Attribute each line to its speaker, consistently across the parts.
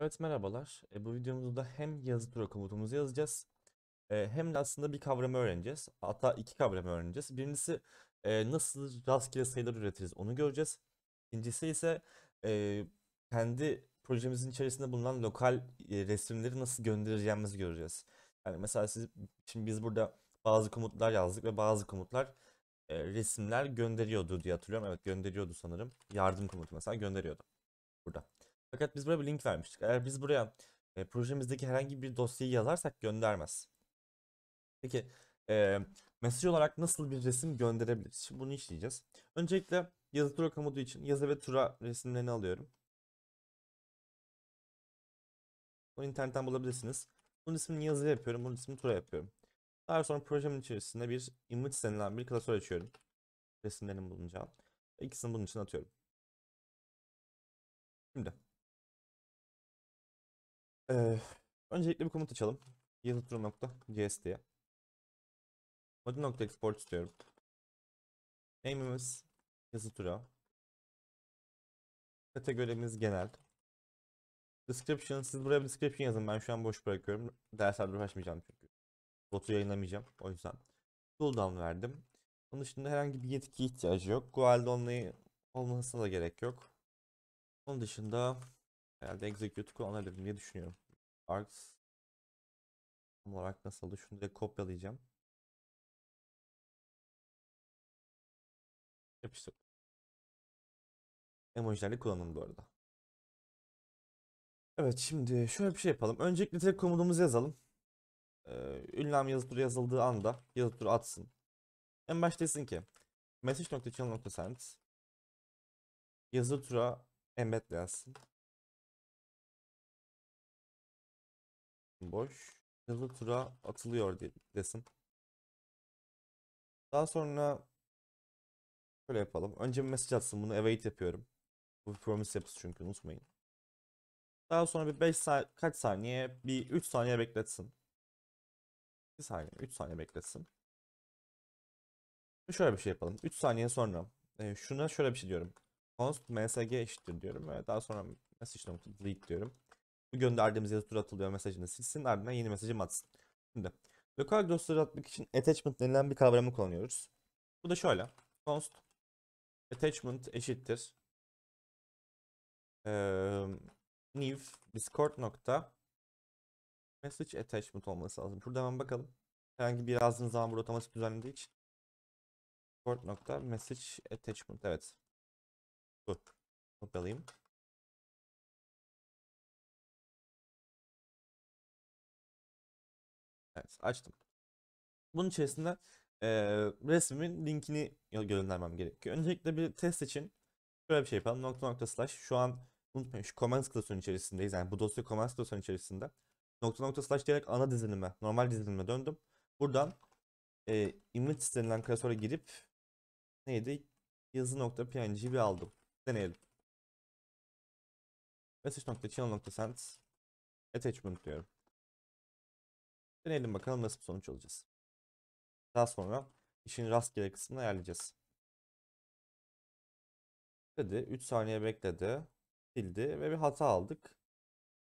Speaker 1: Evet merhabalar. E, bu videomuzda hem yazı tura komutumuzu yazacağız e, hem de aslında bir kavramı öğreneceğiz. Hatta iki kavramı öğreneceğiz. Birincisi e, nasıl rastgele sayılar üretiriz onu göreceğiz. İkincisi ise e, kendi projemizin içerisinde bulunan lokal e, resimleri nasıl göndereceğimizi göreceğiz. Yani mesela siz, şimdi biz burada bazı komutlar yazdık ve bazı komutlar e, resimler gönderiyordu diye hatırlıyorum. Evet gönderiyordu sanırım. Yardım komutu mesela gönderiyordu. Burada. Fakat biz buraya bir link vermiştik. Eğer biz buraya e, projemizdeki herhangi bir dosyayı yazarsak göndermez. Peki e, mesaj olarak nasıl bir resim gönderebiliriz? Şimdi bunu işleyeceğiz. Öncelikle yazı tura komutu için yazı ve tura resimlerini alıyorum. Bunu internetten bulabilirsiniz. Bunun ismini yazı yapıyorum, bunun ismini tura yapıyorum. Daha sonra projemin içerisinde bir image denilen bir klasör açıyorum. Resimlerin bulunacağı. İkisini bunun için atıyorum. Şimdi
Speaker 2: ee, öncelikle bir komut açalım. Yazıtro.cs diye. Modül.export istiyorum. Name'imiz
Speaker 1: yazıtura. Kategorimiz genel. Description, siz buraya bir description yazın. Ben şu an boş bırakıyorum. Derslerle uğraşmayacağım çünkü. Botu yayınlamayacağım. O yüzden. Cooldown verdim. Onun dışında herhangi bir yetki ihtiyacı yok. Guild only olmasına da gerek yok. Onun dışında Herhalde execute kullanabilirim diye düşünüyorum. Args tam olarak nasıldı? Şunu
Speaker 2: da kopyalayacağım. Yapıştır. Emojilerle kullanın bu arada.
Speaker 1: Evet şimdi şöyle bir şey yapalım. Öncelikle direkt komutumuzu yazalım. Ee, ünlem yazı yazıldığı anda yazı atsın. En başta desin ki message.channel.send yazı tura embed yazsın.
Speaker 2: boş. Hızlı tura atılıyor
Speaker 1: desin. Daha sonra şöyle yapalım. Önce bir mesaj atsın bunu await yapıyorum. Bu bir promise yapısı çünkü unutmayın. Daha sonra bir 5 saniye kaç saniye bir 3 saniye bekletsin. 2 saniye 3 saniye bekletsin. Şöyle bir şey yapalım. 3 saniye sonra e, şuna şöyle bir şey diyorum. Const msg eşittir diyorum ve daha sonra message.delete diyorum gönderdiğimiz yazı tura atılıyor mesajını silsin ardından yeni mesajı atsın. Şimdi lokal dosyaları atmak için attachment denilen bir kavramı kullanıyoruz. Bu da şöyle. Const attachment eşittir. Ee, new discord nokta message attachment olması lazım. Burada hemen bakalım. Herhangi bir yazdığınız zaman burada otomatik düzenlediği için. Discord nokta message
Speaker 2: attachment evet. Bu. Kopyalayayım. Evet açtım.
Speaker 1: Bunun içerisinde e, resmimin linkini göndermem gerekiyor. Öncelikle bir test için şöyle bir şey yapalım. Nokta nokta slash şu an unutmayın şu commands klasörün içerisindeyiz. Yani bu dosya commands klasörün içerisinde. Nokta nokta slash diyerek ana dizilinime, normal dizilinime döndüm. Buradan e, image denilen klasöre girip neydi? Yazı nokta Yazı.png bir aldım. Deneyelim. Message.channel.send attachment diyorum. Deneyelim bakalım nasıl bir sonuç alacağız. Daha sonra işin rastgele kısmını ayarlayacağız. Dedi 3 saniye bekledi. Sildi ve bir hata aldık.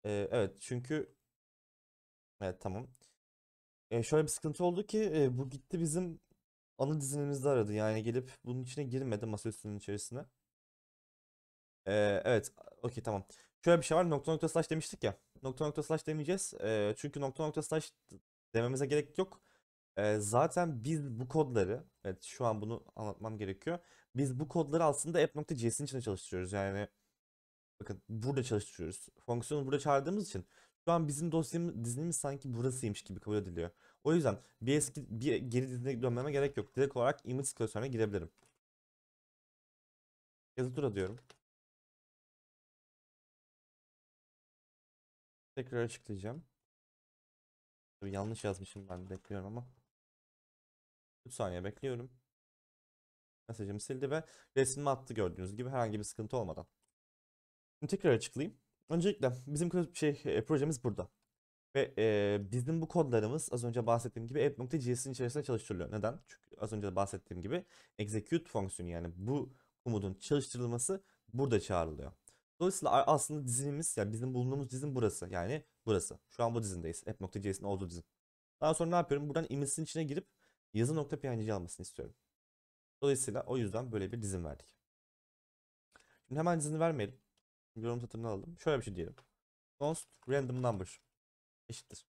Speaker 1: Ee, evet çünkü Evet tamam. Ee, şöyle bir sıkıntı oldu ki e, bu gitti bizim ana dizinimizde aradı. Yani gelip bunun içine girmedi masaüstünün içerisine. Ee, evet okey tamam. Şöyle bir şey var nokta nokta slash demiştik ya nokta nokta slash demeyeceğiz. E, çünkü nokta nokta slash dememize gerek yok. E, zaten biz bu kodları, evet şu an bunu anlatmam gerekiyor. Biz bu kodları aslında app.js'in içinde çalıştırıyoruz. Yani bakın burada çalıştırıyoruz. Fonksiyonu burada çağırdığımız için şu an bizim dosyamız, dizinimiz sanki burasıymış gibi kabul ediliyor. O yüzden bir eski bir geri dizine dönmeme gerek yok. Direkt olarak image klasörüne girebilirim.
Speaker 2: Yazı tura diyorum. Tekrar açıklayacağım. Tabii yanlış yazmışım ben
Speaker 1: bekliyorum ama. 3 saniye bekliyorum. Mesajımı sildi ve resmimi attı gördüğünüz gibi herhangi bir sıkıntı olmadan. Şimdi tekrar açıklayayım. Öncelikle bizim şey e, projemiz burada. Ve e, bizim bu kodlarımız az önce bahsettiğim gibi app.js'in içerisinde çalıştırılıyor. Neden? Çünkü az önce de bahsettiğim gibi execute fonksiyonu yani bu komutun çalıştırılması burada çağrılıyor. Dolayısıyla aslında dizinimiz yani bizim bulunduğumuz dizin burası. Yani burası. Şu an bu dizindeyiz. App.js'in olduğu dizin. Daha sonra ne yapıyorum? Buradan image'in içine girip yazı.png almasını istiyorum. Dolayısıyla o yüzden böyle bir dizin verdik. Şimdi hemen dizini vermeyelim. Şimdi yorum satırını alalım. Şöyle bir şey diyelim. Const random number eşittir.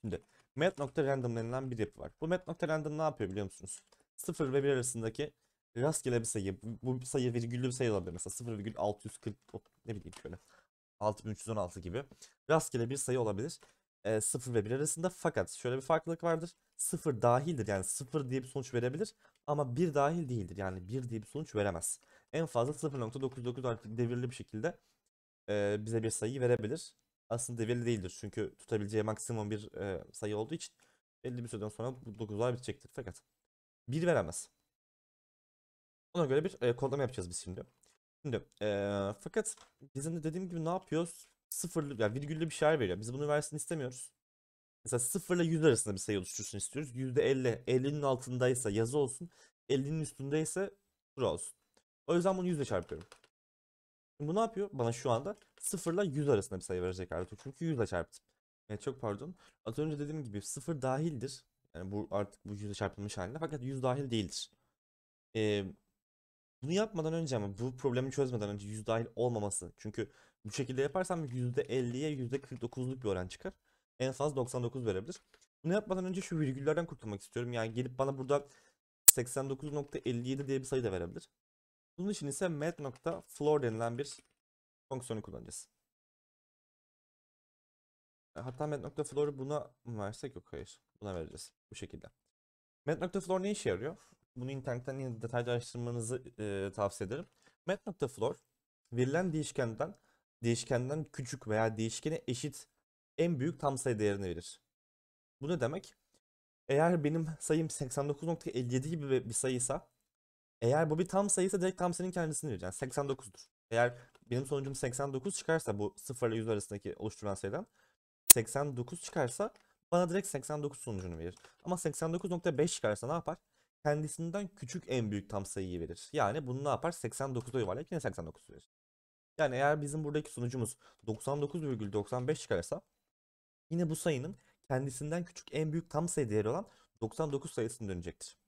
Speaker 1: Şimdi mat.random denilen bir yapı var. Bu mat.random ne yapıyor biliyor musunuz? 0 ve 1 arasındaki rastgele bir sayı. Bu, bu sayı virgüllü bir sayı olabilir. Mesela 0,640 ne bileyim şöyle 6316 gibi. Rastgele bir sayı olabilir. E, ee, 0 ve 1 arasında fakat şöyle bir farklılık vardır. 0 dahildir yani 0 diye bir sonuç verebilir ama 1 dahil değildir yani 1 diye bir sonuç veremez. En fazla 0.99 devirli bir şekilde e, bize bir sayı verebilir. Aslında devirli değildir çünkü tutabileceği maksimum bir e, sayı olduğu için belli bir süreden sonra bu 9'lar bitecektir fakat 1 veremez. Ona göre bir e, kodlama yapacağız biz şimdi. Şimdi e, fakat bizim de dediğim gibi ne yapıyoruz? Sıfırlı yani virgüllü bir şeyler veriyor. Biz bunu versin istemiyoruz. Mesela sıfırla yüz arasında bir sayı oluştursun istiyoruz. Yüzde elli, ellinin altındaysa yazı olsun. Ellinin üstündeyse sıfır olsun. O yüzden bunu yüzle çarpıyorum. Şimdi bu ne yapıyor? Bana şu anda sıfırla yüz arasında bir sayı verecek artık. Çünkü yüzle çarptım. Evet çok pardon. Az önce dediğim gibi sıfır dahildir. Yani bu artık bu yüzle çarpılmış halinde. Fakat yüz dahil değildir. Ee, bunu yapmadan önce ama bu problemi çözmeden önce yüzde dahil olmaması. Çünkü bu şekilde yaparsam %50'ye %49'luk bir oran çıkar. En fazla 99 verebilir. Bunu yapmadan önce şu virgüllerden kurtulmak istiyorum. Yani gelip bana burada 89.57 diye bir sayı da verebilir. Bunun için ise mat.floor denilen bir fonksiyonu kullanacağız. E, hatta mat.floor'u buna mı versek yok hayır. Buna vereceğiz bu şekilde. Mat.floor ne işe yarıyor? bunu internetten yine detaylı araştırmanızı e, tavsiye ederim. floor, verilen değişkenden değişkenden küçük veya değişkene eşit en büyük tam sayı değerini verir. Bu ne demek? Eğer benim sayım 89.57 gibi bir sayıysa eğer bu bir tam sayıysa direkt tam sayının kendisini verir. Yani 89'dur. Eğer benim sonucum 89 çıkarsa bu 0 ile 100 arasındaki oluşturulan sayıdan 89 çıkarsa bana direkt 89 sonucunu verir. Ama 89.5 çıkarsa ne yapar? kendisinden küçük en büyük tam sayıyı verir. Yani bunu ne yapar? 89'a yuvarlayıp yine 89 verir. Yani eğer bizim buradaki sonucumuz 99,95 çıkarsa yine bu sayının kendisinden küçük en büyük tam sayı değeri olan 99 sayısını dönecektir.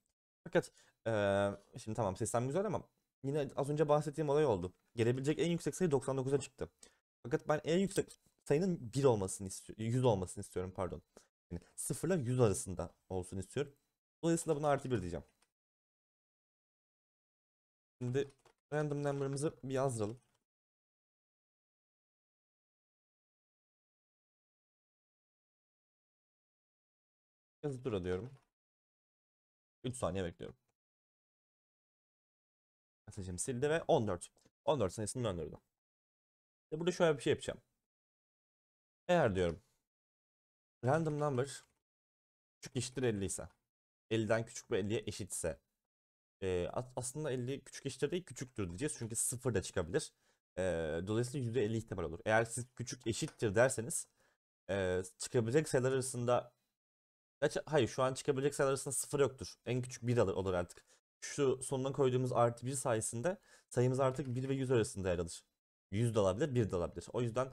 Speaker 1: Fakat ee, şimdi tamam sistem güzel ama yine az önce bahsettiğim olay oldu. Gelebilecek en yüksek sayı 99'a çıktı. Fakat ben en yüksek sayının 1 olmasını istiyorum. 100 olmasını istiyorum pardon. Yani 0 ile 100 arasında olsun istiyorum. Dolayısıyla buna artı 1 diyeceğim.
Speaker 2: Şimdi random number'ımızı bir yazdıralım. Yazıp dura diyorum. 3 saniye bekliyorum. Mesajım sildi ve 14. 14 sayısını döndürdü. Ve burada şöyle bir şey yapacağım.
Speaker 1: Eğer diyorum random number küçük eşittir 50 ise 50'den küçük ve 50'ye eşitse. E, aslında 50 küçük eşittir değil küçüktür diyeceğiz. Çünkü 0 da çıkabilir. E, dolayısıyla %50 ihtimal olur. Eğer siz küçük eşittir derseniz e, çıkabilecek sayılar arasında Hayır şu an çıkabilecek sayılar arasında 0 yoktur. En küçük 1 alır, olur artık. Şu sonuna koyduğumuz artı 1 sayesinde sayımız artık 1 ve 100 arasında yer alır. 100 de alabilir, 1 de alabilir. O yüzden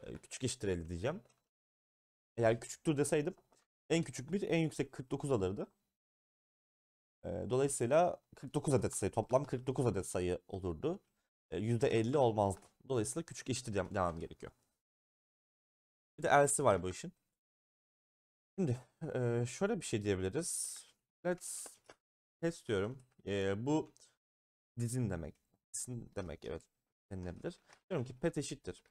Speaker 1: e, küçük eşittir 50 diyeceğim. Eğer küçüktür deseydim en küçük 1 en yüksek 49 alırdı. Dolayısıyla 49 adet sayı toplam 49 adet sayı olurdu. %50 olmaz. Dolayısıyla küçük işti devam gerekiyor. Bir de else'i var bu işin. Şimdi şöyle bir şey diyebiliriz. Let's test diyorum. Bu dizin demek. Dizin demek evet denilebilir. Diyorum ki pet eşittir.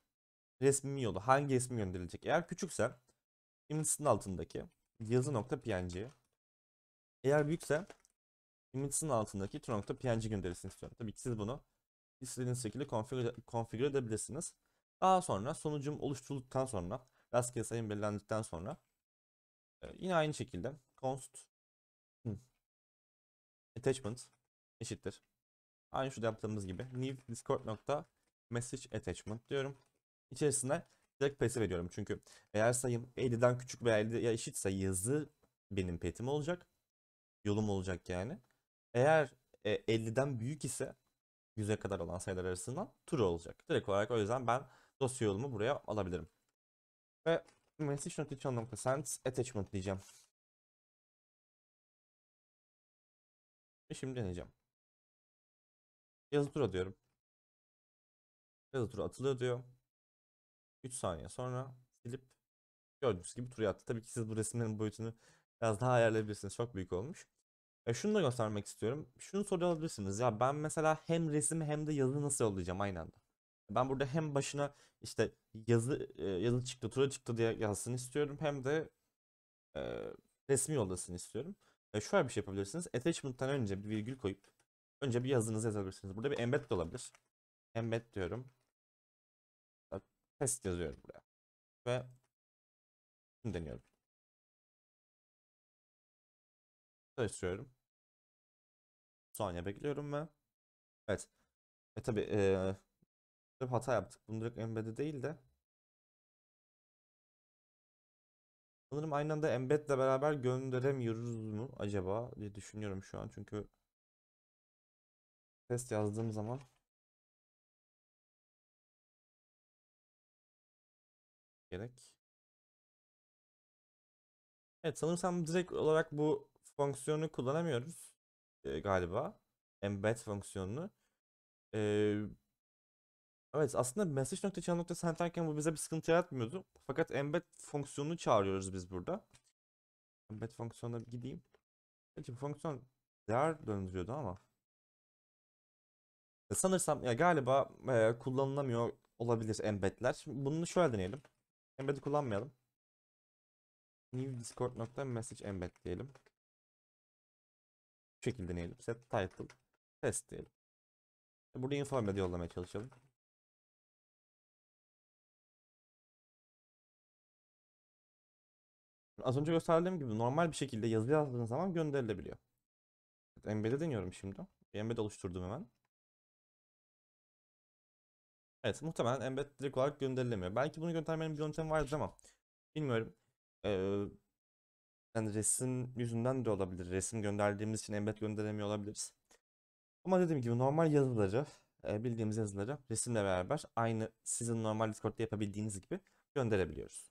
Speaker 1: Resmi yolu hangi resmi gönderilecek? Eğer küçükse imlisinin altındaki yazı nokta png. Eğer büyükse Images'ın altındaki trunkta nokta PNG gönderisini istiyorum. Tabii ki siz bunu istediğiniz şekilde konfigüre, konfigüre edebilirsiniz. Daha sonra sonucum oluşturulduktan sonra rastgele sayım belirlendikten sonra e, yine aynı şekilde const attachment eşittir. Aynı şurada yaptığımız gibi new discord nokta message attachment diyorum. İçerisine direkt peti veriyorum çünkü eğer sayım 50'den küçük veya 50'ye eşitse yazı benim petim olacak. Yolum olacak yani. Eğer e, 50'den büyük ise 100'e kadar olan sayılar arasından true olacak. Direkt olarak o yüzden ben dosya yolumu buraya alabilirim. Ve message notation nokta send attachment diyeceğim.
Speaker 2: Ve şimdi deneyeceğim.
Speaker 1: Yazı tura diyorum. Yazı tura atılıyor diyor. 3 saniye sonra silip gördüğünüz gibi turu attı. Tabii ki siz bu resimlerin boyutunu biraz daha ayarlayabilirsiniz. Çok büyük olmuş. E şunu da göstermek istiyorum. Şunu sorabilirsiniz ya ben mesela hem resim hem de yazı nasıl yollayacağım aynı anda. Ben burada hem başına işte yazı e, yazı çıktı tura çıktı diye yazsın istiyorum hem de e, resmi yollasın istiyorum. E, şöyle bir şey yapabilirsiniz. Attachment'tan önce bir virgül koyup önce bir yazınızı yazabilirsiniz. Burada bir embed de olabilir. Embed diyorum. Test
Speaker 2: yazıyorum buraya. Ve şunu deniyorum. Açıyorum. Saniye bekliyorum ve evet. E tabi e, hata yaptık. Bunu direkt embed'e değil de Sanırım aynı anda embed'le beraber gönderemiyoruz mu acaba diye düşünüyorum şu an çünkü test yazdığım zaman gerek. Evet sanırsam direkt
Speaker 1: olarak bu fonksiyonu kullanamıyoruz e, galiba. Embed fonksiyonunu. E, evet aslında message.channel.centerken bu bize bir sıkıntı yaratmıyordu. Fakat embed fonksiyonunu çağırıyoruz biz burada. Embed fonksiyonuna gideyim. Peki fonksiyon değer döndürüyordu ama. E, sanırsam ya galiba e, kullanılamıyor olabilir embedler. Bunu şöyle deneyelim. Embed'i kullanmayalım. New discord.message embed diyelim. Şu şekilde diyelim. Set title test diyelim.
Speaker 2: Burada informed yollamaya çalışalım.
Speaker 1: Az önce gösterdiğim gibi normal bir şekilde yazı yazdığınız zaman gönderilebiliyor. Embed'e deniyorum şimdi. Embed oluşturdum hemen. Evet muhtemelen embed direkt olarak gönderilemiyor. Belki bunu göndermenin bir yöntemi vardır ama bilmiyorum. Ee, yani resim yüzünden de olabilir. Resim gönderdiğimiz için embed gönderemiyor olabiliriz. Ama dediğim gibi normal yazıları, e, bildiğimiz yazıları resimle beraber aynı sizin normal Discord'da yapabildiğiniz gibi gönderebiliyoruz.